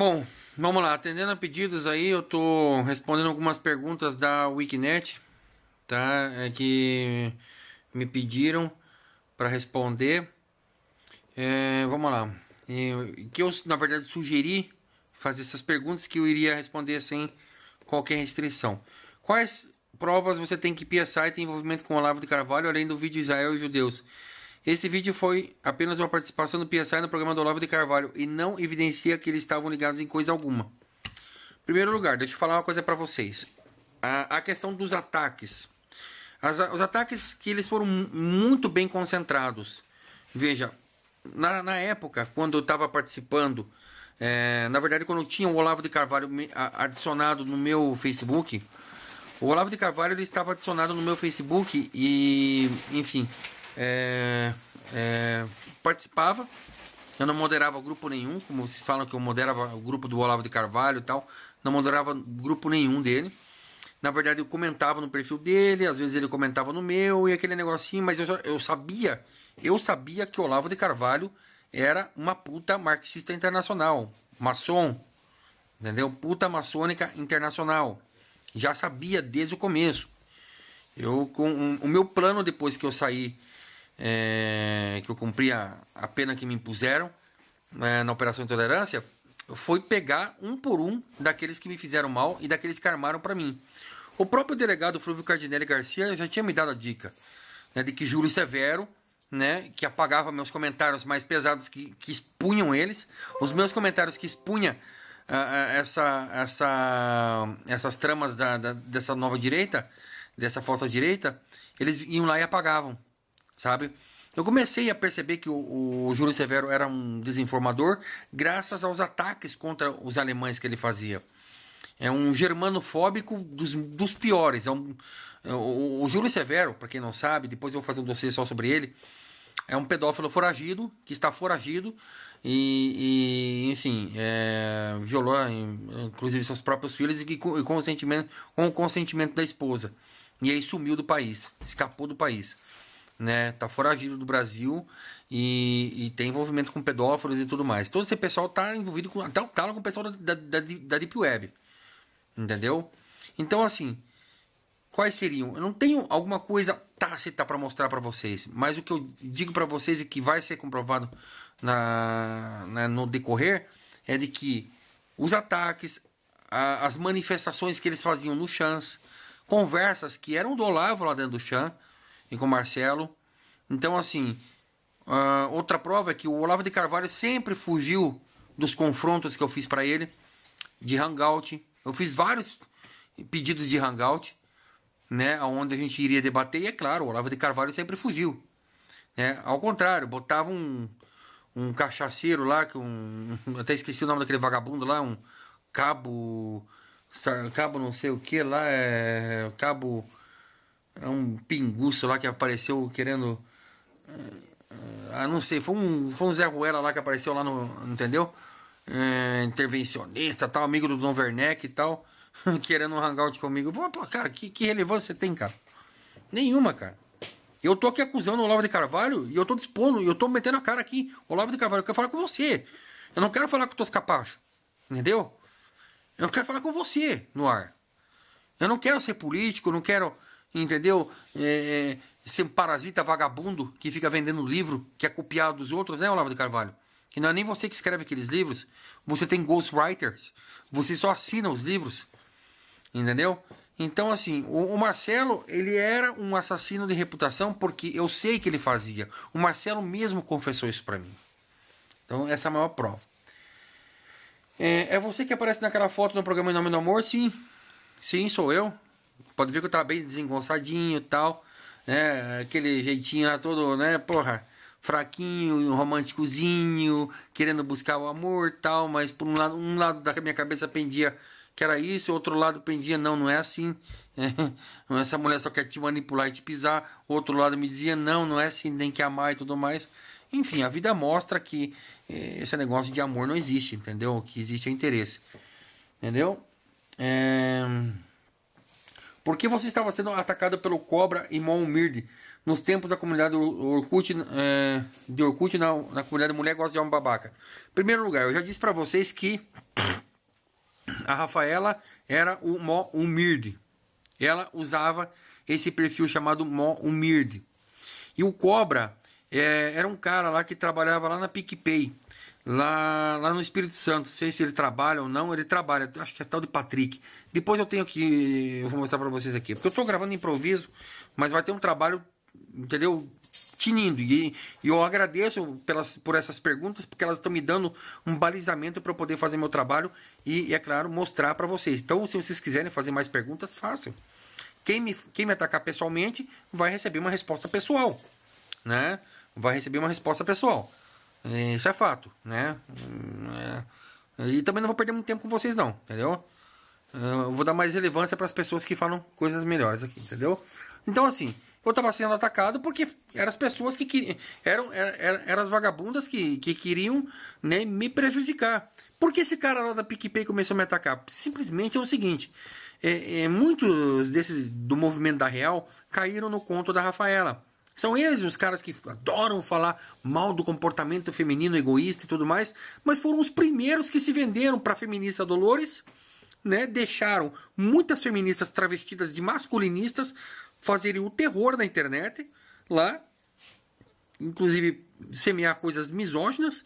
Bom, vamos lá, atendendo a pedidos aí, eu tô respondendo algumas perguntas da Wikinet, tá? É que me pediram para responder. É, vamos lá. Eu, que eu, na verdade, sugeri fazer essas perguntas que eu iria responder sem qualquer restrição. Quais provas você tem que PSI tem envolvimento com Olavo de Carvalho, além do vídeo Israel e Judeus? Esse vídeo foi apenas uma participação do PSI no programa do Olavo de Carvalho e não evidencia que eles estavam ligados em coisa alguma. Em primeiro lugar, deixa eu falar uma coisa para vocês. A, a, questão dos ataques. As, os ataques que eles foram muito bem concentrados. Veja, na, na época, quando eu estava participando, é, na verdade, quando eu tinha o Olavo de Carvalho adicionado no meu Facebook, o Olavo de Carvalho ele estava adicionado no meu Facebook e, enfim, é, é, participava. Eu não moderava grupo nenhum, como vocês falam que eu moderava o grupo do Olavo de Carvalho e tal. Não moderava grupo nenhum dele. Na verdade, eu comentava no perfil dele, às vezes ele comentava no meu e aquele negocinho, mas eu, já, eu sabia, eu sabia que o Olavo de Carvalho era uma puta marxista internacional, maçom, entendeu? Puta maçônica internacional. Já sabia desde o começo. Eu com o meu plano depois que eu saí é, que eu cumpri a, a, pena que me impuseram é, na Operação Intolerância, foi pegar um por um daqueles que me fizeram mal e daqueles que armaram para mim. O próprio delegado Flúvio Cardinelli Garcia já tinha me dado a dica né, de que Júlio Severo, né, que apagava meus comentários mais pesados que, que expunham eles, os meus comentários que expunha ah, ah, essa, essa, essas tramas da, da, dessa nova direita, dessa falsa direita, eles iam lá e apagavam sabe? Eu comecei a perceber que o, o Júlio Severo era um desinformador graças aos ataques contra os alemães que ele fazia. É um germanofóbico dos, dos piores. É um, é, o, o, Júlio Severo, para quem não sabe, depois eu vou fazer um dossiê só sobre ele, é um pedófilo foragido, que está foragido e, e enfim, é, violou inclusive seus próprios filhos e, e com, o consentimento, com o consentimento da esposa. E aí sumiu do país, escapou do país né? Tá foragido do Brasil e, e, tem envolvimento com pedófilos e tudo mais. Todo esse pessoal tá envolvido com até o com o pessoal da, da, da, Deep Web, entendeu? Então assim, quais seriam? Eu não tenho alguma coisa tácita para mostrar para vocês, mas o que eu digo para vocês e que vai ser comprovado na, na, né, no decorrer é de que os ataques, a, as manifestações que eles faziam no Chans, conversas que eram do Olavo lá dentro do Chans e com o Marcelo. Então, assim, uh, outra prova é que o Olavo de Carvalho sempre fugiu dos confrontos que eu fiz para ele, de hangout. Eu fiz vários pedidos de hangout, né, onde a gente iria debater, e é claro, o Olavo de Carvalho sempre fugiu. Né? Ao contrário, botava um, um cachaceiro lá, que um, até esqueci o nome daquele vagabundo lá, um cabo cabo não sei o que lá, é cabo é um pinguço lá que apareceu querendo. Eh, eh, ah, não sei, foi um, foi um Zé Ruela lá que apareceu lá no. Entendeu? É, intervencionista, tal, amigo do Dom Werneck e tal, querendo um hangout comigo. Pô, pô, cara, que, que relevância você tem, cara? Nenhuma, cara. Eu tô aqui acusando o Olavo de Carvalho e eu tô dispondo, eu tô metendo a cara aqui. Olavo de Carvalho, eu quero falar com você. Eu não quero falar com os teus capachos. Entendeu? Eu quero falar com você no ar. Eu não quero ser político, não quero entendeu? É, é, esse parasita vagabundo que fica vendendo livro, que é copiado dos outros, né, Olavo de Carvalho? Que não é nem você que escreve aqueles livros, você tem ghostwriters, você só assina os livros, entendeu? Então, assim, o, Marcelo, ele era um assassino de reputação porque eu sei que ele fazia. O Marcelo mesmo confessou isso para mim. Então, essa é a maior prova. É, é, você que aparece naquela foto no programa Em Nome do Amor? Sim. Sim, sou eu. Pode ver que eu tava bem desengonçadinho e tal, né? Aquele jeitinho lá todo, né? Porra, fraquinho, românticozinho, querendo buscar o amor tal, mas por um lado, um lado da minha cabeça pendia que era isso, outro lado pendia, não, não é assim. É, essa mulher só quer te manipular e te pisar. Outro lado me dizia, não, não é assim, tem que amar e tudo mais. Enfim, a vida mostra que eh, esse negócio de amor não existe, entendeu? Que existe é interesse. Entendeu? É... Por que você estava sendo atacado pelo Cobra e Moumir nos tempos da comunidade Orkut, é, de Orkut na, na comunidade Mulher Gosta de Homem Babaca? Em primeiro lugar, eu já disse para vocês que a Rafaela era o Moumir. Ela usava esse perfil chamado Moumir. E o Cobra é, era um cara lá que trabalhava lá na PicPay lá, lá no Espírito Santo. Sei se ele trabalha ou não, ele trabalha. Acho que é tal de Patrick. Depois eu tenho que. Eu vou mostrar para vocês aqui. Porque eu estou gravando improviso, mas vai ter um trabalho, entendeu? Tinindo. E, e eu agradeço pelas, por essas perguntas, porque elas estão me dando um balizamento para eu poder fazer meu trabalho e, é claro, mostrar para vocês. Então, se vocês quiserem fazer mais perguntas, façam. Quem me, quem me atacar pessoalmente vai receber uma resposta pessoal, né? Vai receber uma resposta pessoal. É, isso é fato, né? É, e também não vou perder muito tempo com vocês, não, entendeu? É, eu vou dar mais relevância para as pessoas que falam coisas melhores aqui, entendeu? Então, assim, eu estava sendo atacado porque eram as pessoas que queriam. Eram, eram, eram as vagabundas que, que queriam né, me prejudicar. Por que esse cara lá da PicPay começou a me atacar? Simplesmente é o seguinte: é, é, muitos desses do movimento da Real caíram no conto da Rafaela. São eles os caras que adoram falar mal do comportamento feminino egoísta e tudo mais, mas foram os primeiros que se venderam para a feminista Dolores, né? Deixaram muitas feministas travestidas de masculinistas fazerem o terror na internet lá, inclusive semear coisas misóginas,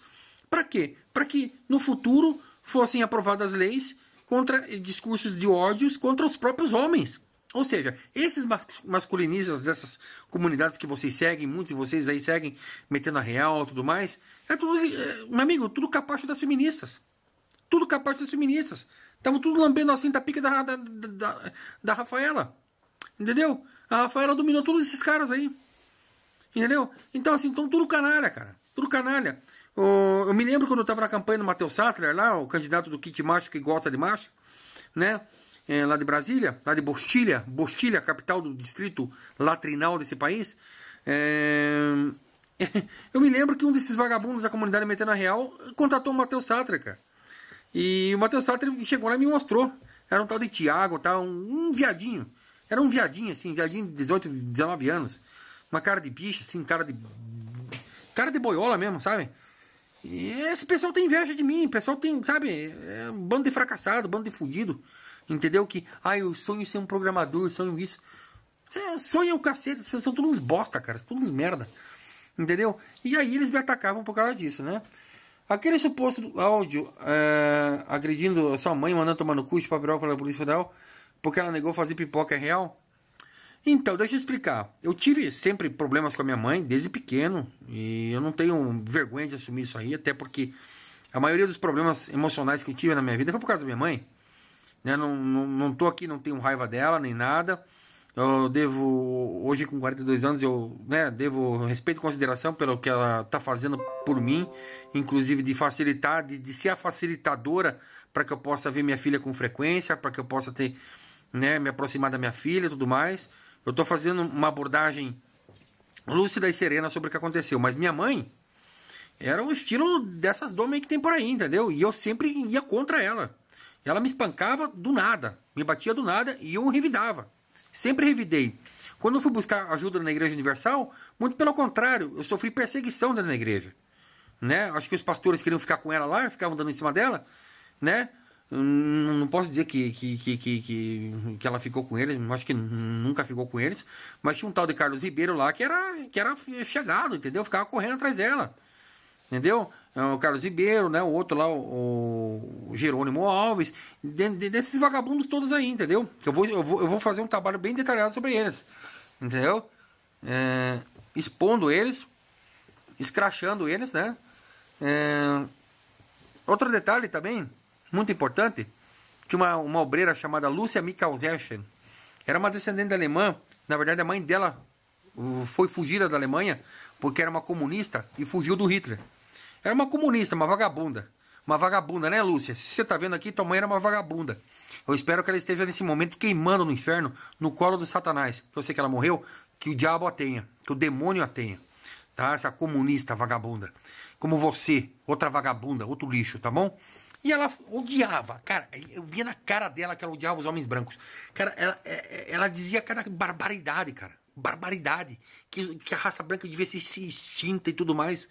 para quê? Para que no futuro fossem aprovadas leis contra discursos de ódios contra os próprios homens. Ou seja, esses masculinistas dessas comunidades que vocês seguem, muitos de vocês aí seguem metendo a real e tudo mais, é tudo, é, meu amigo, tudo capacho das feministas. Tudo capacho das feministas. Estavam tudo lambendo assim da pica da, da, da, da Rafaela. Entendeu? A Rafaela dominou todos esses caras aí. Entendeu? Então, assim, então tudo canalha, cara. Tudo canalha. eu me lembro quando eu tava na campanha do Matheus Sattler lá, o candidato do kit macho que gosta de macho, né? é, lá de Brasília, lá de Bostilha, Bostilha, capital do distrito latrinal desse país. É... Eu me lembro que um desses vagabundos da comunidade metendo a real contratou o Matheus Sátra, cara. E o Matheus Sátra chegou lá e me mostrou. Era um tal de Tiago, tá, um, um viadinho. Era um viadinho, assim, um viadinho de 18, 19 anos. Uma cara de bicho, assim, cara de. Cara de boiola mesmo, sabe? E esse pessoal tem inveja de mim, o pessoal tem, sabe, é um bando de fracassado, um bando de fudido. Entendeu? Que, ah, eu sonho ser um programador, sonho isso. Você sonha o cacete, vocês são todos uns bosta, cara, todos uns merda. Entendeu? E aí eles me atacavam por causa disso, né? Aquele suposto áudio é, agredindo a sua mãe, mandando tomar no cu de papel pela Polícia Federal, porque ela negou fazer pipoca é real. Então, deixa eu explicar. Eu tive sempre problemas com a minha mãe, desde pequeno, e eu não tenho vergonha de assumir isso aí, até porque a maioria dos problemas emocionais que eu tive na minha vida foi por causa da minha mãe. Né? Não, não, não tô aqui, não tenho raiva dela nem nada. Eu devo, hoje com 42 anos, eu né, devo respeito e consideração pelo que ela está fazendo por mim, inclusive de facilitar, de, de ser a facilitadora para que eu possa ver minha filha com frequência, para que eu possa ter, né, me aproximar da minha filha e tudo mais. Eu estou fazendo uma abordagem lúcida e serena sobre o que aconteceu, mas minha mãe era um estilo dessas domas que tem por aí, entendeu? E eu sempre ia contra ela. Ela me espancava do nada, me batia do nada e eu revidava. Sempre revidei. Quando eu fui buscar ajuda na Igreja Universal, muito pelo contrário, eu sofri perseguição dentro da igreja. Né? Acho que os pastores queriam ficar com ela lá, ficavam dando em cima dela, né? Hum, não posso dizer que, que, que, que, que ela ficou com eles, acho que nunca ficou com eles, mas tinha um tal de Carlos Ribeiro lá que era, que era chegado, entendeu? Ficava correndo atrás dela, entendeu? É o Carlos Ribeiro, né? O outro lá, o, o Jerônimo Alves, de, de, desses vagabundos todos aí, entendeu? Eu vou, eu, vou, eu vou fazer um trabalho bem detalhado sobre eles, entendeu? É, expondo eles, escrachando eles, né? É, outro detalhe também, muito importante, tinha uma, uma obreira chamada Lúcia Michalzeschen, era uma descendente alemã, na verdade a mãe dela uh, foi fugida da Alemanha porque era uma comunista e fugiu do Hitler. Era uma comunista, uma vagabunda. Uma vagabunda, né, Lúcia? Se você tá vendo aqui, tua mãe era uma vagabunda. Eu espero que ela esteja nesse momento queimando no inferno, no colo do Satanás. Eu sei que ela morreu, que o diabo a tenha, que o demônio a tenha. Tá? Essa comunista vagabunda. Como você, outra vagabunda, outro lixo, tá bom? E ela odiava, cara, eu via na cara dela que ela odiava os homens brancos. Cara, ela, é, é, ela dizia cada barbaridade, cara. Barbaridade. Que, que a raça branca devia ser extinta e tudo mais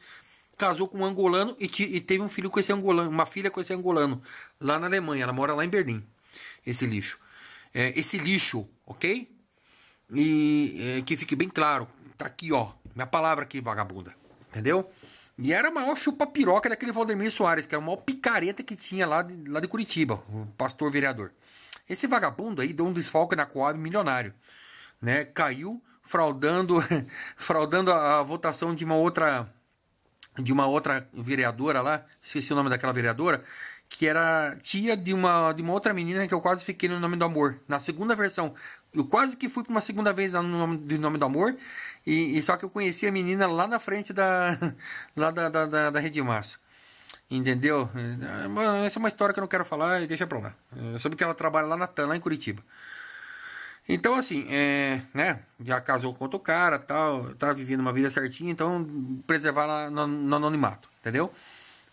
casou com um angolano e, e, teve um filho com esse angolano, uma filha com esse angolano, lá na Alemanha, ela mora lá em Berlim. Esse lixo. É, esse lixo, ok? E é, que fique bem claro, tá aqui, ó. Minha palavra aqui, vagabunda. Entendeu? E era a maior chupa-piroca daquele Valdemir Soares, que era o maior picareta que tinha lá de, lá de Curitiba, o pastor vereador. Esse vagabundo aí deu um desfalque na Coab milionário, né? Caiu fraudando, fraudando a, a votação de uma outra de uma outra vereadora lá, esqueci o nome daquela vereadora, que era tia de uma, de uma outra menina que eu quase fiquei no Nome do Amor. Na segunda versão, eu quase que fui para uma segunda vez no Nome, do, nome do Amor, e, e, só que eu conheci a menina lá na frente da, lá da, da, da, da Rede Massa. Entendeu? É, essa é uma história que eu não quero falar, e deixa pra lá. Eu soube que ela trabalha lá na TAN, lá em Curitiba. Então, assim, é, né? Já casou com outro cara, tal, tá vivendo uma vida certinha, então preservar no, no anonimato, entendeu?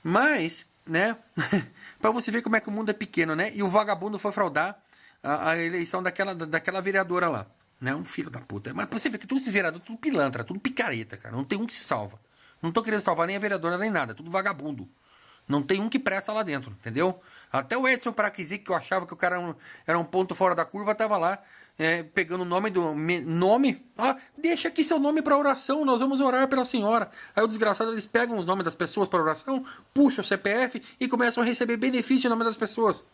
Mas, né? para você ver como é que o mundo é pequeno, né? E o vagabundo foi fraudar a, a eleição daquela, daquela vereadora lá. Né? Um filho da puta. Mas pra você ver que todos esses vereadores, tudo pilantra, tudo picareta, cara. Não tem um que se salva. Não tô querendo salvar nem a vereadora nem nada, é tudo vagabundo. Não tem um que presta lá dentro, entendeu? Até o Edson Paraquisi, que eu achava que o cara era um, era um ponto fora da curva, tava lá é, pegando o nome do. Nome? Ah, deixa aqui seu nome para oração, nós vamos orar pela senhora. Aí o desgraçado, eles pegam os nomes das pessoas para oração, puxa o CPF e começam a receber benefício em nome das pessoas.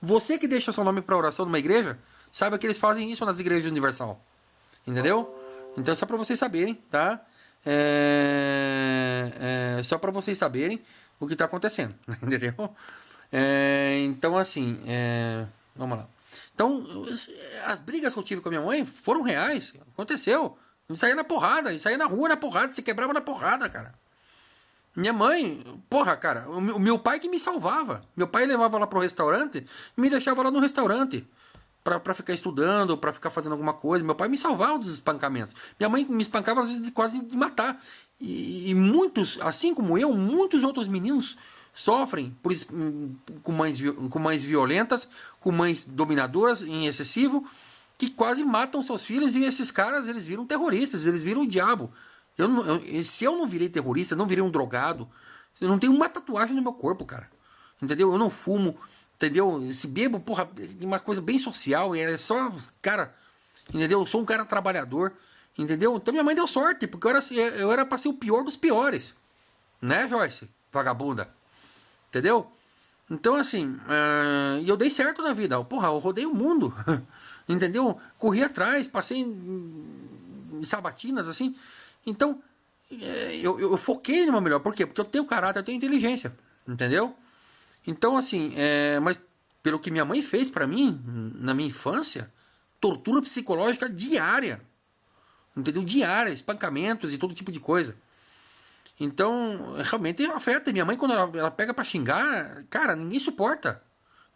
Você que deixa seu nome para oração numa igreja, saiba que eles fazem isso nas igrejas universal. Entendeu? Então é só para vocês saberem, tá? É, é só para vocês saberem o que está acontecendo, entendeu? É, então assim, é, vamos lá. Então, as brigas que eu tive com a minha mãe foram reais. Aconteceu. A gente saía na porrada, a gente saía na rua na porrada, se quebrava na porrada, cara. Minha mãe, porra, cara, o meu pai que me salvava. Meu pai levava lá para restaurante e me deixava lá no restaurante para ficar estudando, para ficar fazendo alguma coisa. Meu pai me salvava dos espancamentos. Minha mãe me espancava às vezes quase de matar. E, e muitos, assim como eu, muitos outros meninos sofrem por, hum, com, mães, com mães violentas com mães dominadoras em excessivo que quase matam seus filhos e esses caras eles viram terroristas, eles viram o diabo. Eu, não, eu se eu não virei terrorista, não virei um drogado, eu não tenho uma tatuagem no meu corpo, cara. Entendeu? Eu não fumo, entendeu? Se bebo, porra, é uma coisa bem social, é só, cara, entendeu? Eu sou um cara trabalhador, entendeu? Então minha mãe deu sorte, porque eu era, eu era ser o pior dos piores, né, Joyce? Vagabunda, entendeu? Então, assim, uh, eu dei certo na vida. Porra, eu rodei o mundo. Entendeu? Corri atrás, passei em sabatinas, assim. Então, eh, eu, eu, eu foquei no meu melhor. Por quê? Porque eu tenho caráter, eu tenho inteligência. Entendeu? Então, assim, é, mas pelo que minha mãe fez para mim, na minha infância, tortura psicológica diária. Entendeu? Diária, espancamentos e todo tipo de coisa. Então, realmente afeta. Minha mãe, quando ela, ela pega para xingar, cara, ninguém suporta.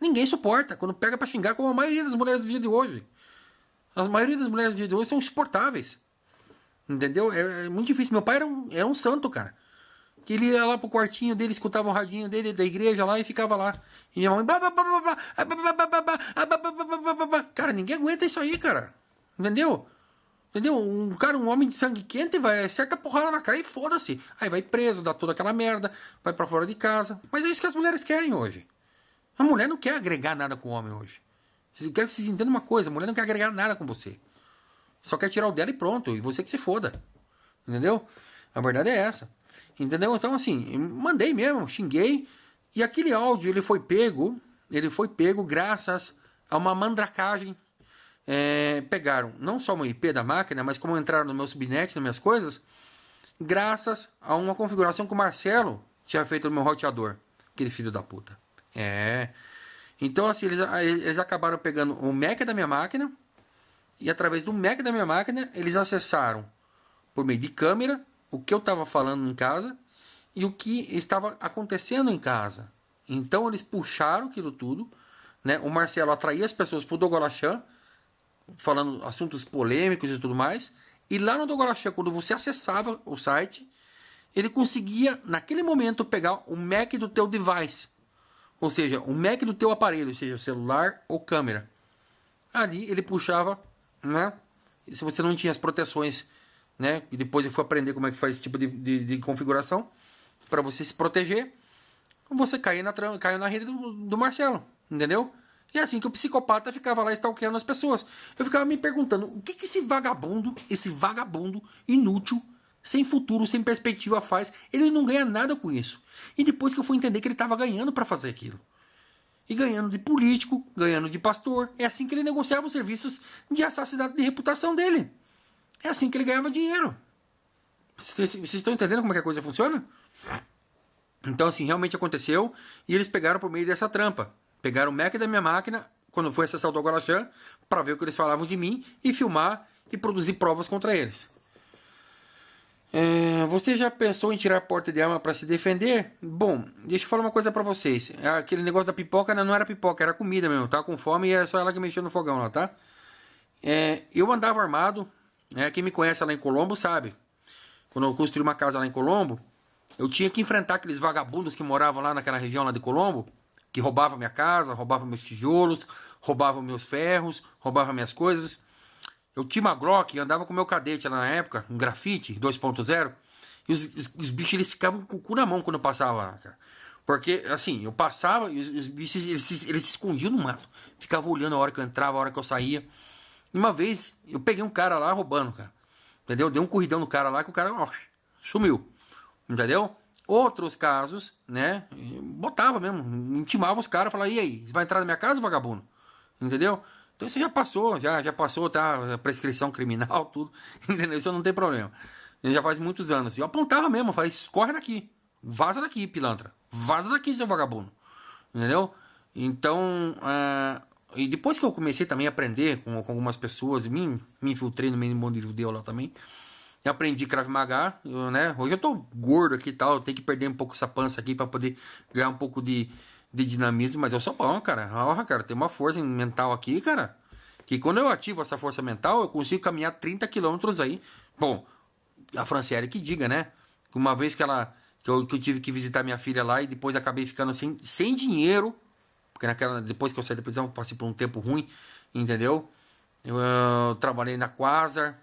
Ninguém suporta. Quando pega para xingar, como a maioria das mulheres do dia de hoje. A maioria das mulheres do dia de hoje são insuportáveis. Entendeu? É, é muito difícil. Meu pai era um, era um santo, cara. Que ele ia lá pro quartinho dele, escutava o radinho dele da igreja lá e ficava lá. E minha mãe. Cara, ninguém aguenta isso aí, cara. Entendeu? Entendeu? Um cara, um homem de sangue quente, vai certa porrada na cara e foda-se. Aí vai preso, dá toda aquela merda, vai para fora de casa. Mas é isso que as mulheres querem hoje. A mulher não quer agregar nada com o homem hoje. Eu quero que vocês entendam uma coisa: a mulher não quer agregar nada com você. Só quer tirar o dela e pronto. E você que se foda. Entendeu? A verdade é essa. Entendeu? Então, assim, mandei mesmo, xinguei. E aquele áudio ele foi pego, ele foi pego graças a uma mandracagem é, pegaram não só uma IP da máquina, mas como entraram no meu subnet, nas minhas coisas, graças a uma configuração que o Marcelo tinha feito no meu roteador. Aquele filho da puta. É. Então, assim, eles, eles acabaram pegando o Mac da minha máquina. E através do Mac da minha máquina, eles acessaram por meio de câmera o que eu estava falando em casa e o que estava acontecendo em casa. Então, eles puxaram aquilo tudo. Né? O Marcelo atraía as pessoas para o Dogolachan falando assuntos polêmicos e tudo mais. E lá no Dogorachê, quando você acessava o site, ele conseguia, naquele momento, pegar o Mac do teu device. Ou seja, o Mac do teu aparelho, seja celular ou câmera. Ali ele puxava, né? E se você não tinha as proteções, né? E depois eu fui aprender como é que faz esse tipo de, de, de configuração para você se proteger. Você caiu na, caiu na rede do, do Marcelo, entendeu? E é assim que o psicopata ficava lá stalkeando as pessoas. Eu ficava me perguntando o que, que esse vagabundo, esse vagabundo inútil, sem futuro, sem perspectiva faz. Ele não ganha nada com isso. E depois que eu fui entender que ele estava ganhando para fazer aquilo. E ganhando de político, ganhando de pastor. É assim que ele negociava os serviços de assassinato de reputação dele. É assim que ele ganhava dinheiro. Vocês, vocês estão entendendo como é que a coisa funciona? Então, assim, realmente aconteceu e eles pegaram por meio dessa trampa. Pegaram o Mac da minha máquina, quando foi acessar o Dogorachan, para ver o que eles falavam de mim e filmar e produzir provas contra eles. É, você já pensou em tirar a porta de arma para se defender? Bom, deixa eu falar uma coisa para vocês. Aquele negócio da pipoca não era pipoca, era comida mesmo. Tá com fome e é só ela que mexeu no fogão lá, tá? É, eu andava armado. Né? Quem me conhece lá em Colombo sabe. Quando eu construí uma casa lá em Colombo, eu tinha que enfrentar aqueles vagabundos que moravam lá naquela região lá de Colombo que roubava minha casa, roubava meus tijolos, roubava meus ferros, roubava minhas coisas. Eu tinha uma Glock, andava com meu cadete lá na época, um grafite 2.0, e os, os, os, bichos eles ficavam com o cu na mão quando eu passava lá, cara. Porque, assim, eu passava e os, os bichos eles, eles, eles, se escondiam no mato. Ficavam olhando a hora que eu entrava, a hora que eu saía. Uma vez eu peguei um cara lá roubando, cara. Entendeu? Dei um corridão no cara lá que o cara ó, sumiu. Entendeu? Outros casos, né? Botava mesmo, intimava os caras, falava, e aí, vai entrar na minha casa, vagabundo? Entendeu? Então isso já passou, já, já passou, tá? Prescrição criminal, tudo. Entendeu? Isso não tem problema. Já faz muitos anos. Eu apontava mesmo, falei, corre daqui. Vaza daqui, pilantra. Vaza daqui, seu vagabundo. Entendeu? Então, ah, e depois que eu comecei também a aprender com, com algumas pessoas, me, me infiltrei no meio do mundo judeu lá também aprendi Krav Maga, eu, né? Hoje eu tô gordo aqui e tal, eu tenho que perder um pouco essa pança aqui para poder ganhar um pouco de, de dinamismo, mas eu sou bom, cara. Honra, ah, cara, tem uma força mental aqui, cara. Que quando eu ativo essa força mental, eu consigo caminhar 30 quilômetros aí. Bom, a Franciele que diga, né? Uma vez que ela que eu, que eu, tive que visitar minha filha lá e depois acabei ficando sem, sem dinheiro, porque naquela depois que eu saí da prisão, passei por um tempo ruim, entendeu? Eu, eu trabalhei na Quasar,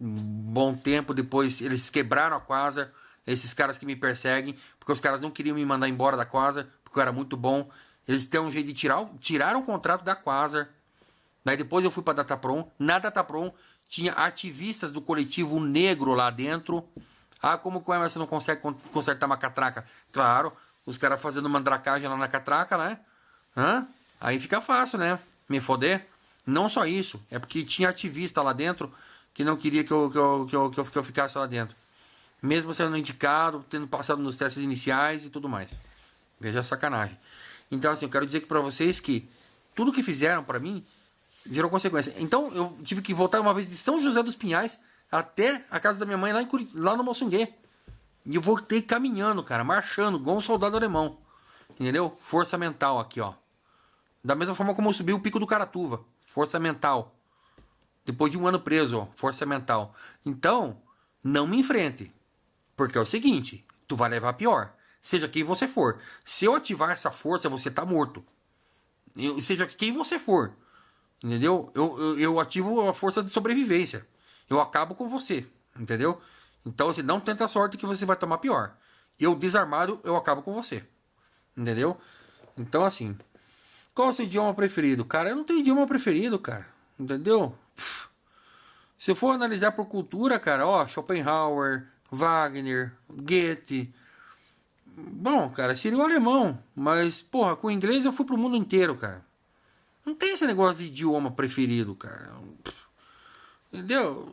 bom tempo depois eles quebraram a Quasar Esses caras que me perseguem, porque os caras não queriam me mandar embora da Quasar porque eu era muito bom. Eles têm um jeito de tirar, tirar o contrato da Quasar Daí depois eu fui para Datapron. Na Datapron tinha ativistas do coletivo negro lá dentro. Ah, como que você não consegue consertar uma catraca? Claro, os caras fazendo mandracagem lá na catraca, né? Hã? Aí fica fácil, né? Me foder. Não só isso, é porque tinha ativista lá dentro que não queria que eu, que eu, que eu, que eu, que eu ficasse lá dentro. Mesmo sendo indicado, tendo passado nos testes iniciais e tudo mais. Veja a sacanagem. Então, assim, eu quero dizer que para vocês que tudo que fizeram para mim gerou consequência. Então, eu tive que voltar uma vez de São José dos Pinhais até a casa da minha mãe lá, em Curit lá no Moçunguê. E eu voltei caminhando, cara, marchando, igual um soldado alemão. Entendeu? Força mental aqui, ó. Da mesma forma como eu subi o pico do Caratuva. Força mental. Depois de um ano preso, ó, força mental. Então, não me enfrente. Porque é o seguinte, tu vai levar pior. Seja quem você for. Se eu ativar essa força, você tá morto. Eu, seja quem você for. Entendeu? Eu, eu, eu, ativo a força de sobrevivência. Eu acabo com você. Entendeu? Então, você assim, não tenta a sorte que você vai tomar pior. Eu desarmado, eu acabo com você. Entendeu? Então, assim. Qual é o seu idioma preferido? Cara, eu não tenho idioma preferido, cara. Entendeu? Se for analisar por cultura, cara, ó, Schopenhauer, Wagner, Goethe. Bom, cara, seria o alemão, mas, porra, com o inglês eu fui pro mundo inteiro, cara. Não tem esse negócio de idioma preferido, cara. Entendeu?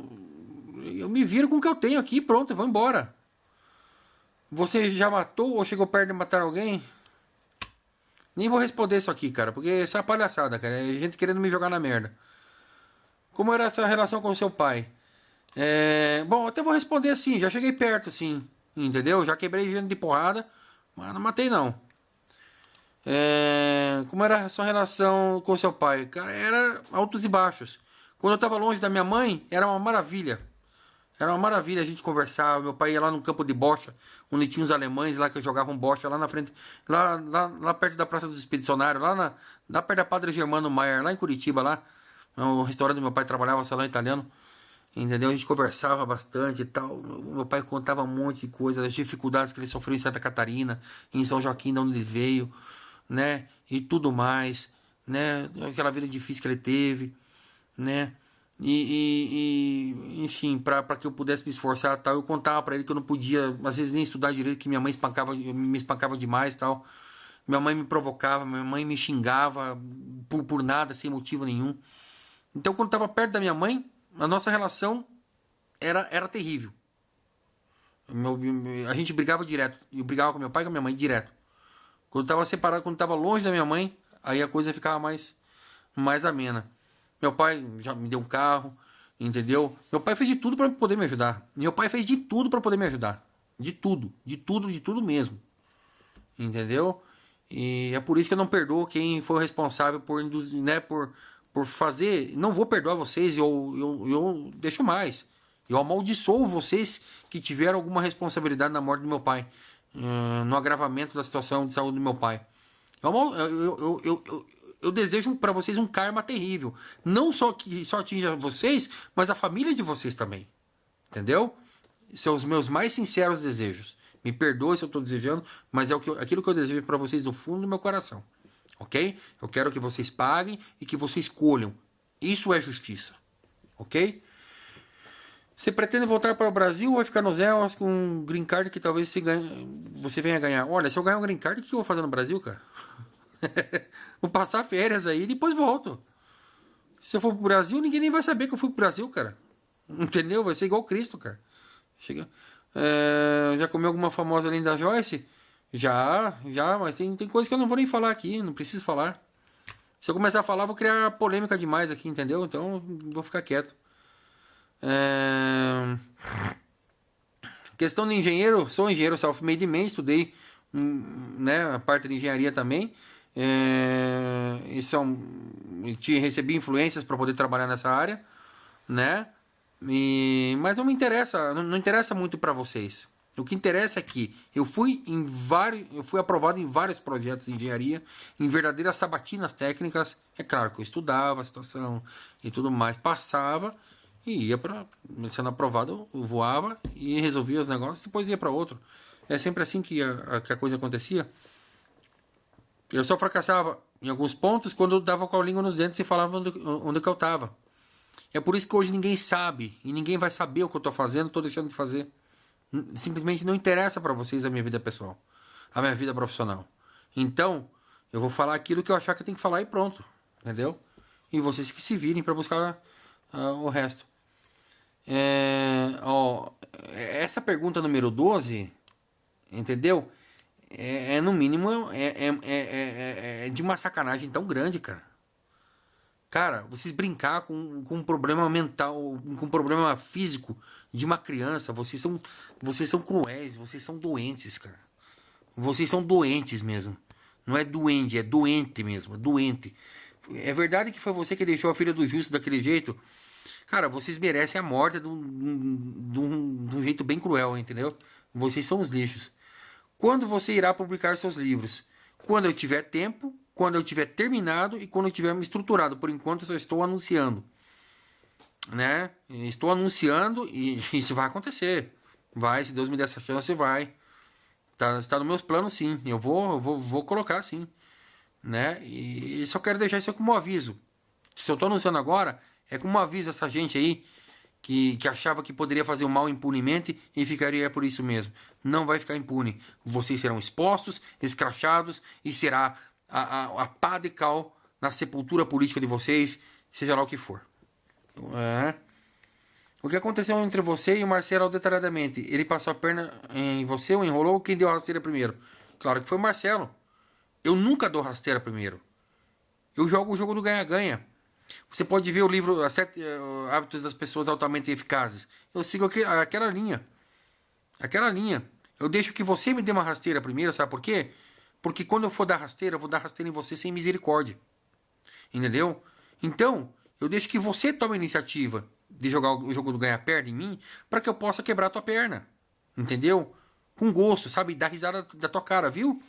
Eu me viro com o que eu tenho aqui pronto, eu vou embora. Você já matou ou chegou perto de matar alguém? Nem vou responder isso aqui, cara, porque isso é palhaçada, cara. É gente querendo me jogar na merda. Como era essa relação com seu pai? É, bom, até vou responder assim, já cheguei perto, assim, entendeu? Já quebrei de porrada, mas não matei não. É, como era a sua relação com seu pai? Cara, era altos e baixos. Quando eu estava longe da minha mãe, era uma maravilha. Era uma maravilha a gente conversar. Meu pai ia lá no campo de bocha, onde tinha os alemães lá que jogavam bocha, lá na frente, lá, lá, lá perto da Praça dos Expedicionários, lá, na, lá perto da Padre Germano Maier, lá em Curitiba, lá. O é restaurante do meu pai trabalhava salão italiano, entendeu? A gente conversava bastante e tal. Meu pai contava um monte de coisas, as dificuldades que ele sofreu em Santa Catarina, em São Joaquim, de onde ele veio, né? E tudo mais, né? Aquela vida difícil que ele teve, né? E, e, e, enfim, para que eu pudesse me esforçar tal, eu contava para ele que eu não podia, às vezes nem estudar direito, que minha mãe espancava, me espancava demais tal. Minha mãe me provocava, minha mãe me xingava por, por nada, sem motivo nenhum. Então, quando estava perto da minha mãe, a nossa relação era, era terrível. Meu, a gente brigava direto. Eu brigava com meu pai e com minha mãe direto. Quando estava separado, quando estava longe da minha mãe, aí a coisa ficava mais, mais amena. Meu pai já me deu um carro, entendeu? Meu pai fez de tudo para poder me ajudar. Meu pai fez de tudo para poder me ajudar. De tudo, de tudo, de tudo mesmo. Entendeu? E é por isso que eu não perdoo quem foi responsável por, né, por por fazer, não vou perdoar vocês, eu, eu, eu deixo mais. Eu amaldiçoo vocês que tiveram alguma responsabilidade na morte do meu pai, eh, no agravamento da situação de saúde do meu pai. Eu, eu, eu, eu, eu desejo para vocês um karma terrível. Não só que só atinja vocês, mas a família de vocês também. Entendeu? São os meus mais sinceros desejos. Me perdoe se eu estou desejando, mas é o que aquilo que eu desejo para vocês do fundo do meu coração ok? Eu quero que vocês paguem e que vocês colham. Isso é justiça, ok? Você pretende voltar para o Brasil ou vai ficar no Zé com um green card que talvez você, ganhe, você venha ganhar? Olha, se eu ganhar um green card, o que eu vou fazer no Brasil, cara? vou passar férias aí e depois volto. Se eu for para o Brasil, ninguém nem vai saber que eu fui para o Brasil, cara. Entendeu? Vai ser igual Cristo, cara. Chega. É, já comeu alguma famosa além da Joyce? Já, já, mas tem, tem coisa que eu não vou nem falar aqui, não preciso falar. Se eu começar a falar, vou criar polêmica demais aqui, entendeu? Então vou ficar quieto. É... Questão de engenheiro, sou engenheiro self-made man, estudei hum, né, a parte de engenharia também. É... E recebi influências para poder trabalhar nessa área, né? E... Mas não me interessa, não, não interessa muito para vocês. O que interessa é que eu fui em vários, eu fui aprovado em vários projetos de engenharia, em verdadeiras sabatinas técnicas. É claro que eu estudava a situação e tudo mais, passava e ia para sendo aprovado, eu voava e resolvia os negócios, e depois ia para outro. É sempre assim que a, que a coisa acontecia. Eu só fracassava em alguns pontos quando eu dava com a língua nos dentes e falava onde, onde eu estava. É por isso que hoje ninguém sabe e ninguém vai saber o que eu estou fazendo, estou deixando de fazer simplesmente não interessa para vocês a minha vida pessoal, a minha vida profissional. Então, eu vou falar aquilo que eu achar que eu tenho que falar e pronto, entendeu? E vocês que se virem para buscar uh, o resto. É, ó, essa pergunta número 12, entendeu? É, é no mínimo é é, é, é, é, de uma sacanagem tão grande, cara. Cara, vocês brincar com, com um problema mental, com um problema físico de uma criança, vocês são, vocês são cruéis, vocês são doentes, cara. Vocês são doentes mesmo. Não é doente, é doente mesmo, é doente. É verdade que foi você que deixou a filha do justo daquele jeito? Cara, vocês merecem a morte de um, de um, de um jeito bem cruel, entendeu? Vocês são os lixos. Quando você irá publicar seus livros? Quando eu tiver tempo quando eu tiver terminado e quando eu tiver me estruturado. Por enquanto, eu só estou anunciando. Né? Estou anunciando e isso vai acontecer. Vai, se Deus me der essa chance, vai. Está tá nos meus planos, sim. Eu vou, eu vou, vou colocar, sim. Né? E só quero deixar isso como um aviso. Se eu estou anunciando agora, é como um aviso essa gente aí que, que achava que poderia fazer o mal impunemente e ficaria por isso mesmo. Não vai ficar impune. Vocês serão expostos, escrachados e será a, a, a pá de cal na sepultura política de vocês, seja lá o que for. É. O que aconteceu entre você e o Marcelo detalhadamente? Ele passou a perna em você ou enrolou? Quem deu a rasteira primeiro? Claro que foi o Marcelo. Eu nunca dou rasteira primeiro. Eu jogo o jogo do ganha-ganha. Você pode ver o livro As Sete eh, Hábitos das Pessoas Altamente Eficazes. Eu sigo aquela linha. Aquela linha. Eu deixo que você me dê uma rasteira primeiro, sabe por quê? Porque quando eu for dar rasteira, eu vou dar rasteira em você sem misericórdia. Entendeu? Então, eu deixo que você tome a iniciativa de jogar o jogo do ganha-perna em mim para que eu possa quebrar a tua perna. Entendeu? Com gosto, sabe? Dar risada da tua cara, viu?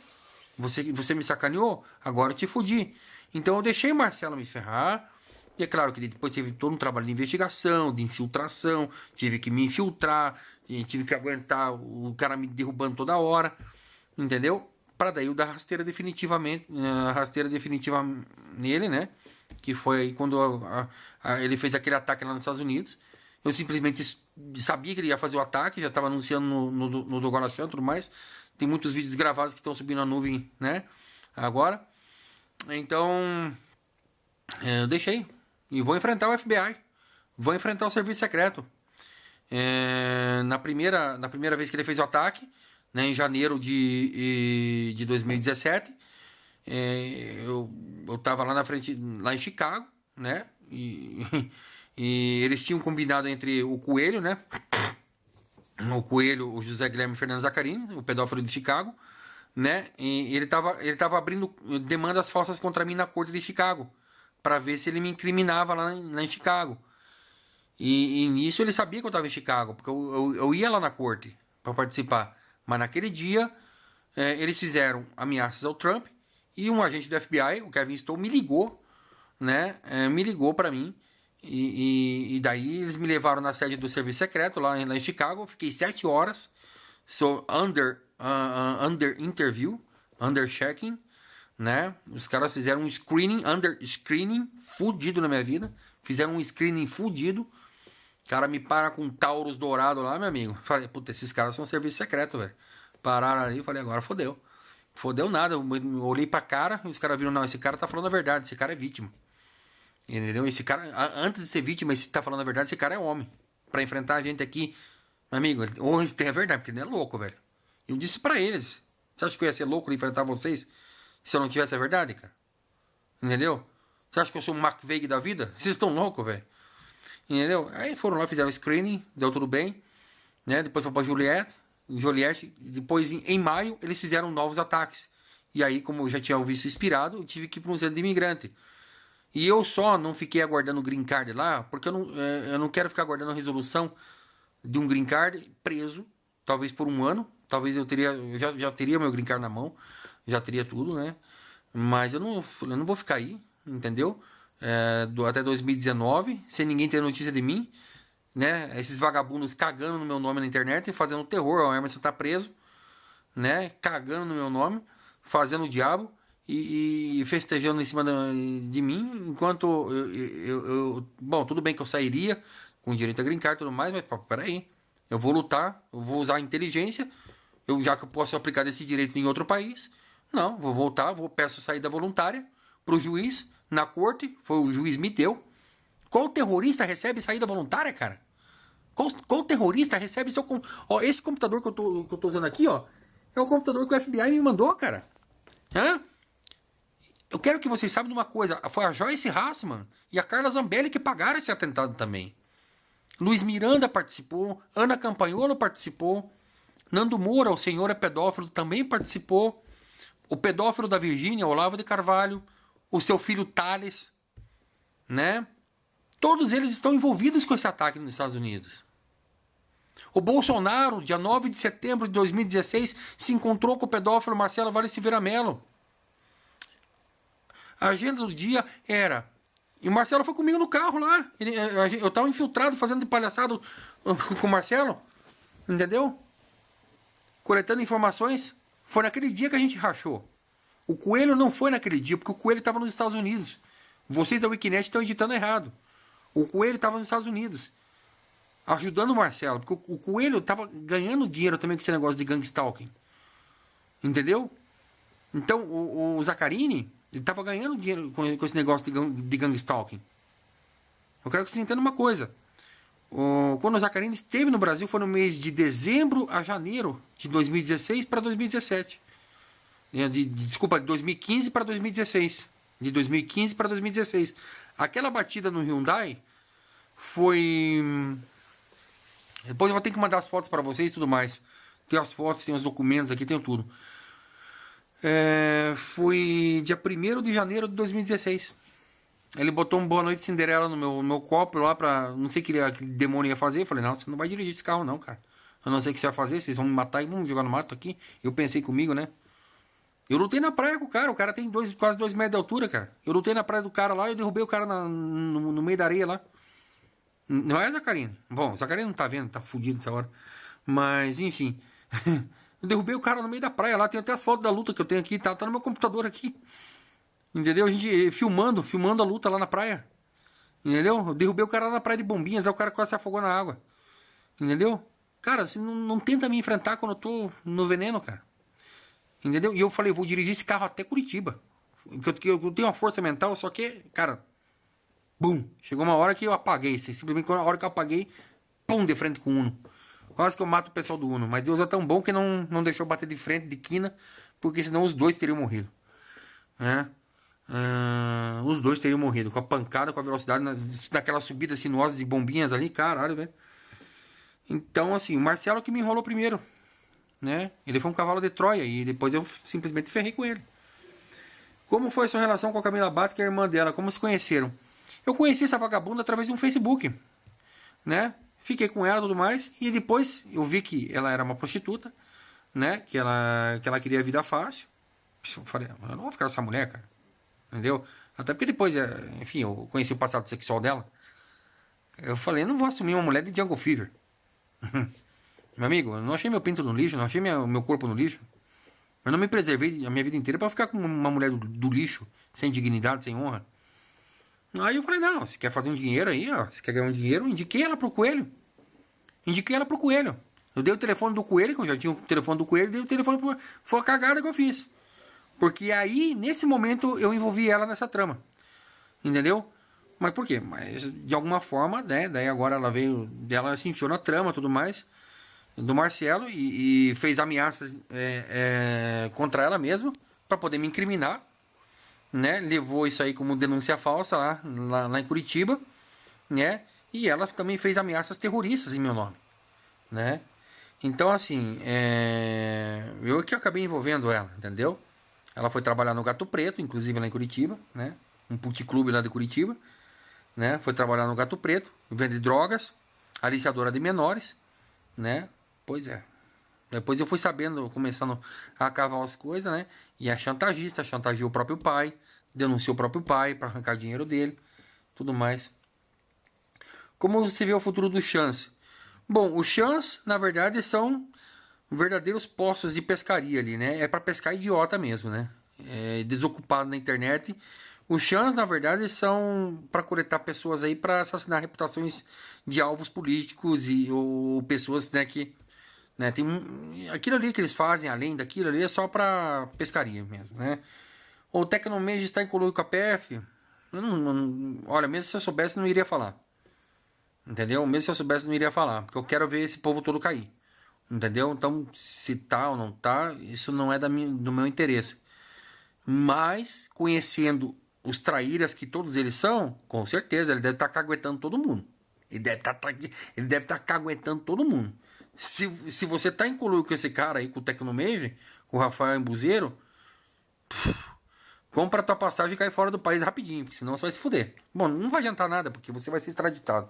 Você, você me sacaneou? Agora eu te fudi. Então eu deixei Marcelo me ferrar. E é claro que depois teve todo um trabalho de investigação, de infiltração, tive que me infiltrar, tive que aguentar o cara me derrubando toda hora, entendeu? para daí eu dar rasteira definitivamente, eh, rasteira definitiva nele, né? Que foi aí quando a, a, a, ele fez aquele ataque lá nos Estados Unidos. Eu simplesmente sabia que ele ia fazer o ataque, já estava anunciando no, no, no Dogoracian e tudo mais. Tem muitos vídeos gravados que estão subindo na nuvem, né? Agora. Então, eh, eu deixei. E vou enfrentar o FBI. Vou enfrentar o serviço secreto. É, na, primeira, na primeira vez que ele fez o ataque, né, em janeiro de, de 2017. É, eu estava lá na frente, lá em Chicago, né? E, e eles tinham combinado entre o Coelho, né? O Coelho, o José Guilherme Fernando Zacarini, o pedófilo de Chicago, né? E ele estava ele tava abrindo demandas falsas contra mim na corte de Chicago, para ver se ele me incriminava lá em, lá em Chicago. E, e nisso ele sabia que eu estava em Chicago, porque eu, eu, eu ia lá na corte para participar. Mas naquele dia, é, eles fizeram ameaças ao Trump e um agente do FBI, o Kevin Stowe, me ligou, né? É, me ligou para mim. E, e, e, daí eles me levaram na sede do serviço secreto lá, lá em Chicago. Eu fiquei sete horas, sou under, uh, uh, under interview, under checking, né? Os caras fizeram um screening, under screening, fudido na minha vida. Fizeram um screening fudido cara me para com um Taurus dourado lá, meu amigo. Falei, puta, esses caras são serviço secreto, velho. Pararam ali, falei, agora fodeu. Fodeu nada. Eu olhei pra cara e os caras viram, não, esse cara tá falando a verdade, esse cara é vítima. Entendeu? Esse cara, antes de ser vítima, se tá falando a verdade, esse cara é homem. para enfrentar a gente aqui, meu amigo, ou ele tem a é verdade, porque ele é louco, velho. Eu disse para eles. Você acha que eu ia ser louco de enfrentar vocês se eu não tivesse a verdade, cara? Entendeu? Você acha que eu sou o Mark Veig da vida? Vocês estão loucos, velho. Entendeu? Aí foram lá, fizeram screening, deu tudo bem. Né? Depois foi para Juliette, Juliette. Depois, em, em, maio, eles fizeram novos ataques. E aí, como eu já tinha o visto inspirado, eu tive que ir para um centro de imigrante. E eu só não fiquei aguardando o green card lá, porque eu não, é, eu não quero ficar aguardando a resolução de um green card preso, talvez por um ano. Talvez eu teria eu já, já teria meu green card na mão, já teria tudo, né? Mas eu não, eu não vou ficar aí, entendeu? é, do, até 2019, sem ninguém ter notícia de mim, né? Esses vagabundos cagando no meu nome na internet e fazendo terror. O Emerson tá preso, né? Cagando no meu nome, fazendo o diabo e, e festejando em cima de, de mim. Enquanto eu, eu, eu, Bom, tudo bem que eu sairia com direito a grincar e tudo mais, mas peraí. Eu vou lutar, eu vou usar a inteligência, eu, já que eu posso aplicar esse direito em outro país. Não, vou voltar, vou peço saída voluntária para o juiz na corte, foi o juiz me deu. Qual terrorista recebe saída voluntária, cara? Qual, qual terrorista recebe seu. Ó, esse computador que eu, tô, que eu tô usando aqui, ó, é o computador que o FBI me mandou, cara. Hã? Eu quero que vocês saibam de uma coisa: foi a Joyce Hassman e a Carla Zambelli que pagaram esse atentado também. Luiz Miranda participou, Ana Campagnolo participou, Nando Moura, o senhor é pedófilo, também participou, o pedófilo da Virgínia, Olavo de Carvalho o seu filho Thales, né? Todos eles estão envolvidos com esse ataque nos Estados Unidos. O Bolsonaro, dia 9 de setembro de 2016, se encontrou com o pedófilo Marcelo Vale Silveira Mello. A agenda do dia era. E o Marcelo foi comigo no carro lá. Ele, eh, eu estava infiltrado fazendo de palhaçado eh, com o Marcelo. Entendeu? Coletando informações. Foi naquele dia que a gente rachou. O Coelho não foi naquele dia, porque o Coelho estava nos Estados Unidos. Vocês da Wikinet estão editando errado. O Coelho estava nos Estados Unidos. Ajudando o Marcelo. Porque o Coelho estava ganhando dinheiro também com esse negócio de gangstalking. Entendeu? Então o, o Zacarini estava ganhando dinheiro com, com, esse negócio de, de gangstalking. Eu quero que vocês entendam uma coisa. O, quando o Zacarini esteve no Brasil foi no mês de dezembro a janeiro de 2016 para 2017. Né, de, desculpa, de 2015 para 2016. De 2015 para 2016. Aquela batida no Hyundai foi. Hum, depois eu vou ter que mandar as fotos para vocês e tudo mais. Tem as fotos, tem os documentos aqui, tem tudo. É, foi dia 1 de janeiro de 2016. Ele botou um Boa Noite Cinderela no meu, no meu copo lá pra. Não sei o que, ele, que demônio ia fazer. Eu falei, não, você não vai dirigir esse carro, não, cara. Eu não sei o que você vai fazer, vocês vão me matar e vão me jogar no mato aqui. Eu pensei comigo, né? Eu lutei na praia com o cara, o cara tem dois, quase dois metros de altura, cara. Eu lutei na praia do cara lá e derrubei o cara na, no, no, meio da areia lá. Não é, Zacarino? Bom, Zacarino não tá vendo, tá fudido essa hora. Mas, enfim. eu derrubei o cara no meio da praia lá, tem até as fotos da luta que eu tenho aqui, tá, tá no meu computador aqui. Entendeu? A gente eh, filmando, filmando a luta lá na praia. Entendeu? Eu derrubei o cara lá na praia de bombinhas, aí o cara quase se afogou na água. Entendeu? Cara, você assim, não, não tenta me enfrentar quando eu tô no veneno, cara. Entendeu? E eu falei, vou dirigir esse carro até Curitiba. Porque eu, eu tenho uma força mental, só que, cara, bum! Chegou uma hora que eu apaguei. Simplesmente na hora que eu apaguei, pum, de frente com o Uno. Quase que eu mato o pessoal do Uno. Mas Deus é tão bom que não, não deixou bater de frente, de quina, porque senão os dois teriam morrido. Né? Uh, os dois teriam morrido. Com a pancada, com a velocidade, na, daquela subida sinuosa de bombinhas ali, caralho, velho. Então, assim, o Marcelo que me enrolou primeiro. Né? Ele foi um cavalo de Troia e depois eu simplesmente ferrei com ele. Como foi sua relação com a Camila Bat, que é a irmã dela? Como se conheceram? Eu conheci essa vagabunda através de um Facebook, né? Fiquei com ela e tudo mais, e depois eu vi que ela era uma prostituta, né? Que ela, que ela queria vida fácil. Eu falei, eu não vou ficar com essa mulher, cara. Entendeu? Até porque depois, é, enfim, eu conheci o passado sexual dela. Eu falei, eu não vou assumir uma mulher de Jungle Fever. Meu amigo, eu não achei meu pinto no lixo, não achei minha, meu corpo no lixo. Eu não me preservei a minha vida inteira para ficar com uma mulher do, do, lixo, sem dignidade, sem honra. Aí eu falei, não, se quer fazer um dinheiro aí, ó, se quer ganhar um dinheiro, indiquei ela pro coelho. Indiquei ela pro coelho. Eu dei o telefone do coelho, que eu já tinha o telefone do coelho, dei o telefone pro... Foi a cagada que eu fiz. Porque aí, nesse momento, eu envolvi ela nessa trama. Entendeu? Mas por quê? Mas de alguma forma, né? Daí agora ela veio. Ela se enfiou na trama tudo mais do Marcelo e, e fez ameaças é, é, contra ela mesma para poder me incriminar, né? Levou isso aí como denúncia falsa lá, lá, lá, em Curitiba, né? E ela também fez ameaças terroristas em meu nome, né? Então assim, é... eu que acabei envolvendo ela, entendeu? Ela foi trabalhar no Gato Preto, inclusive lá em Curitiba, né? Um puticlube lá de Curitiba, né? Foi trabalhar no Gato Preto, vende drogas, aliciadora de menores, né? Pois é. Depois eu fui sabendo, começando a cavar as coisas, né? E a chantagista chantageou o próprio pai, denunciou o próprio pai para arrancar dinheiro dele, tudo mais. Como você vê o futuro do Chance? Bom, os Chance, na verdade, são verdadeiros postos de pescaria ali, né? É para pescar idiota mesmo, né? É, desocupado na internet. Os Chance, na verdade, são para coletar pessoas aí para assassinar reputações de alvos políticos e ou pessoas né, que né? Tem, aquilo ali que eles fazem, além daquilo ali, é só para pescaria mesmo, né? O Tecnomage está em colônia com a PF. Eu não, não, olha, mesmo se eu soubesse, não iria falar. Entendeu? Mesmo se eu soubesse, não iria falar. Porque eu quero ver esse povo todo cair. Entendeu? Então, se tá ou não tá, isso não é da minha, do meu interesse. Mas, conhecendo os traíras que todos eles são, com certeza, ele deve estar tá caguetando todo mundo. Ele deve tá, estar tá, caguetando todo mundo. Se, se você tá em coluio com esse cara aí, com o Tecnomage, com o Rafael Embuzeiro, compra a tua passagem e cai fora do país rapidinho, porque senão você vai se fuder. Bom, não vai adiantar nada, porque você vai ser extraditado.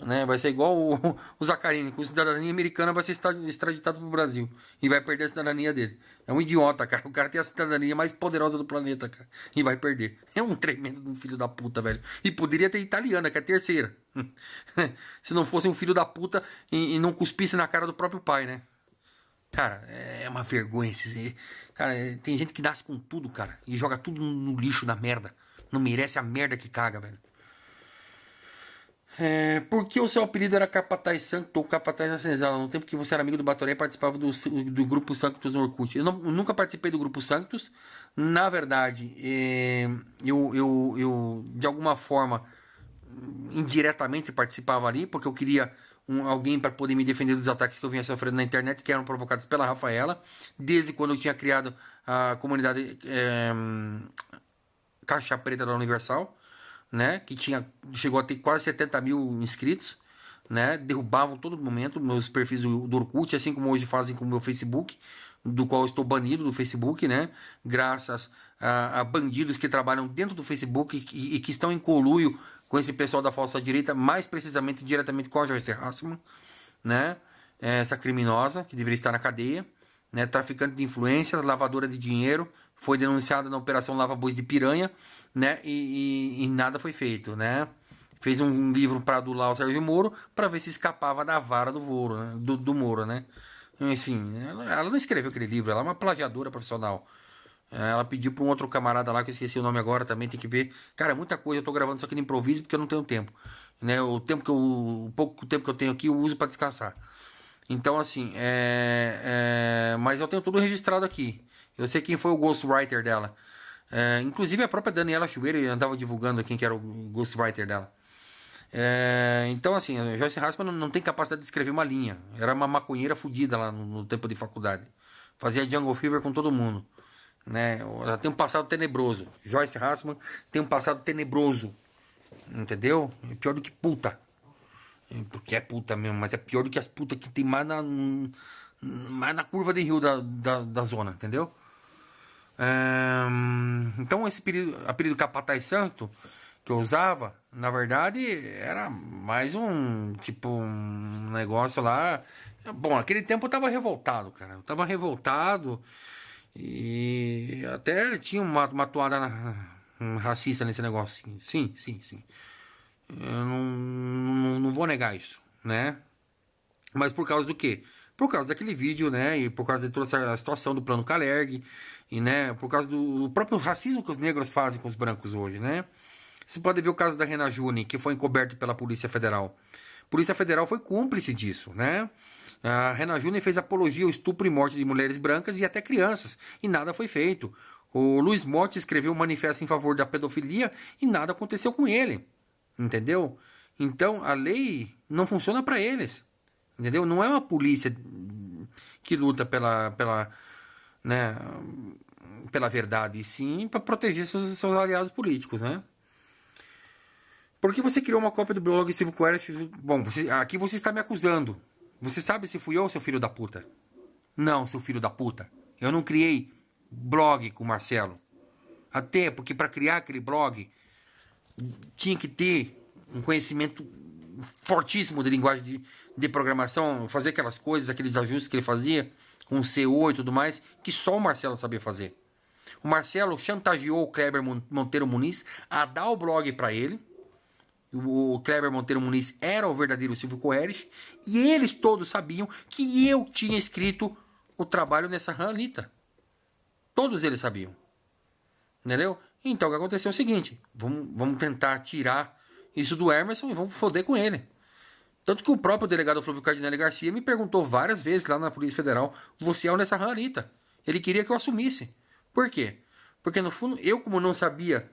Né? Vai ser igual o, o Zacarini, com cidadania americana, vai ser extraditado para o Brasil e vai perder a cidadania dele. É um idiota, cara. O cara tem a cidadania mais poderosa do planeta, cara, e vai perder. É um tremendo filho da puta, velho. E poderia ter italiana, que é a terceira. Se não fosse um filho da puta e, e não cuspisse na cara do próprio pai, né? Cara, é uma vergonha. Esse... Cara, é, tem gente que nasce com tudo, cara, e joga tudo no lixo, na merda. Não merece a merda que caga, velho. É, porque o seu apelido era Capataz Santo ou Capataz da Senzala? tempo que você era amigo do Batoré e participava do, do grupo Santos no Orkut. Eu, não, eu nunca participei do grupo Santos Na verdade, é, eu, eu, eu de alguma forma indiretamente participava ali, porque eu queria um, alguém para poder me defender dos ataques que eu vinha sofrendo na internet, que eram provocados pela Rafaela, desde quando eu tinha criado a comunidade é, Caixa Preta da Universal né? Que tinha, chegou a ter quase 70 mil inscritos, né? Derrubavam todo momento meus perfis do, do Orkut, assim como hoje fazem com o meu Facebook, do qual estou banido do Facebook, né? Graças a, a bandidos que trabalham dentro do Facebook e, e, que estão em coluio com esse pessoal da falsa direita, mais precisamente diretamente com a Joyce Hassman, né? Essa criminosa que deveria estar na cadeia, né? Traficante de influências, lavadora de dinheiro, foi denunciada na Operação Lava Bois de Piranha né? E, e, e nada foi feito, né? Fez um livro para adular o Sérgio Moro para ver se escapava da vara do, Voro, né? do, do Moro, né? Então, enfim, ela, ela, não escreveu aquele livro, ela é uma plagiadora profissional. Ela pediu para um outro camarada lá, que eu esqueci o nome agora também, tem que ver. Cara, é muita coisa, eu tô gravando isso aqui no improviso porque eu não tenho tempo. Né? O tempo que eu. O pouco tempo que eu tenho aqui eu uso para descansar. Então, assim, é, é, mas eu tenho tudo registrado aqui. Eu sei quem foi o ghostwriter dela. É, inclusive a própria Daniela Chubeira andava divulgando quem que era o ghostwriter dela. É, então, assim, a Joyce Rasmussen não, não tem capacidade de escrever uma linha. Era uma maconheira fodida lá no, no, tempo de faculdade. Fazia Jungle Fever com todo mundo. Né? Ela tem um passado tenebroso. Joyce Rasmussen tem um passado tenebroso. Entendeu? É pior do que puta. É, porque é puta mesmo, mas é pior do que as putas que tem mais na, mais na curva de rio da, da, da zona, entendeu? então esse período, apelido Capataz Santo que eu usava, na verdade, era mais um tipo um negócio lá. Bom, aquele tempo eu tava revoltado, cara. Eu tava revoltado e até tinha uma, uma toada racista nesse negócio. Sim, sim, sim. Eu não, não, não vou negar isso, né? Mas por causa do que? por causa daquele vídeo, né? E por causa de toda essa situação do plano Calerg, e né, por causa do próprio racismo que os negros fazem com os brancos hoje, né? Você pode ver o caso da Rena Juni, que foi encoberto pela Polícia Federal. A Polícia Federal foi cúmplice disso, né? A Rena Juni fez apologia ao estupro e morte de mulheres brancas e até crianças, e nada foi feito. O Luiz Motti escreveu um manifesto em favor da pedofilia e nada aconteceu com ele. Entendeu? Então a lei não funciona para eles. Entendeu? Não é uma polícia que luta pela, pela, né, pela verdade, e sim para proteger seus, seus aliados políticos, né? Por que você criou uma cópia do blog Civil Coelho... Bom, você, aqui você está me acusando. Você sabe se fui eu, seu filho da puta? Não, seu filho da puta. Eu não criei blog com o Marcelo. Até porque para criar aquele blog tinha que ter um conhecimento fortíssimo de linguagem de, de programação, fazer aquelas coisas, aqueles ajustes que ele fazia com o CO e tudo mais, que só o Marcelo sabia fazer. O Marcelo chantageou o Kleber Monteiro Muniz a dar o blog para ele. O Kleber Monteiro Muniz era o verdadeiro Silvio Coeres. E eles todos sabiam que eu tinha escrito o trabalho nessa ranita. Todos eles sabiam. Entendeu? Então o que aconteceu é o seguinte: vamos, vamos tentar tirar isso do Emerson e vamos foder com ele. Tanto que o próprio delegado Flávio Cardinale Garcia me perguntou várias vezes lá na Polícia Federal: você é o nessa Rarita? Ele queria que eu assumisse. Por quê? Porque no fundo, eu, como não sabia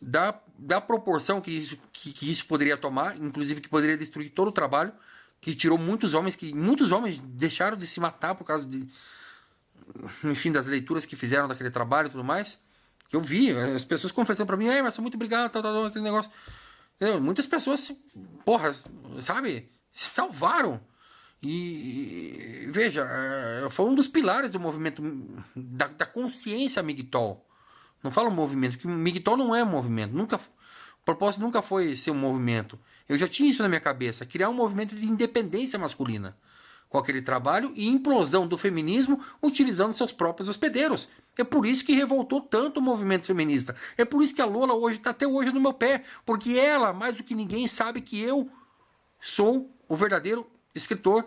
da, da proporção que isso, que, que isso poderia tomar, inclusive que poderia destruir todo o trabalho, que tirou muitos homens, que muitos homens deixaram de se matar por causa de. Enfim, das leituras que fizeram daquele trabalho e tudo mais. Que eu vi, as pessoas confessando para mim, é, mas muito obrigado, tal, tal, tal, aquele negócio. Muitas pessoas, porra, sabe, se salvaram. E, veja, eh, foi um dos pilares do movimento da, da consciência migtol. Não falo movimento, que migtol não é um movimento. Nunca, o propósito nunca foi ser um movimento. Eu já tinha isso na minha cabeça, criar um movimento de independência masculina com aquele trabalho e implosão do feminismo utilizando seus próprios hospedeiros. É por isso que revoltou tanto o movimento feminista. É por isso que a Lola hoje está até hoje no meu pé, porque ela, mais do que ninguém, sabe que eu sou o verdadeiro escritor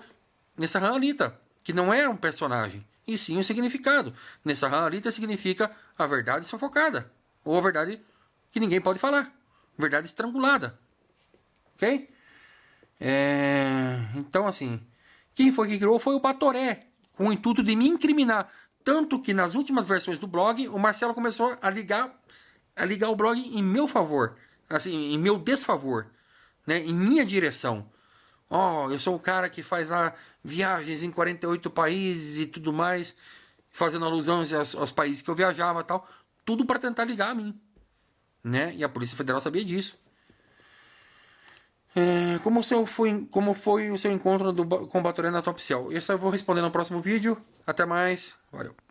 nessa Ranalita, que não era é um personagem, e sim um significado. Nessa Ranalita significa a verdade sufocada, ou a verdade que ninguém pode falar, verdade estrangulada. Ok? É... Então, assim, quem foi que criou foi o Batoré, com o intuito de me incriminar. Tanto que nas últimas versões do blog, o Marcelo começou a ligar, a ligar o blog em meu favor, assim, em meu desfavor, né, em minha direção. Ó, oh, eu sou o cara que faz lá viagens em 48 países e tudo mais, fazendo alusões aos, aos países que eu viajava tal, tudo para tentar ligar a mim, né? E a Polícia Federal sabia disso. É, como, seu, foi, como foi o seu encontro do, com o Batoré na Top Cell? Isso eu vou responder no próximo vídeo. Até mais. Valeu.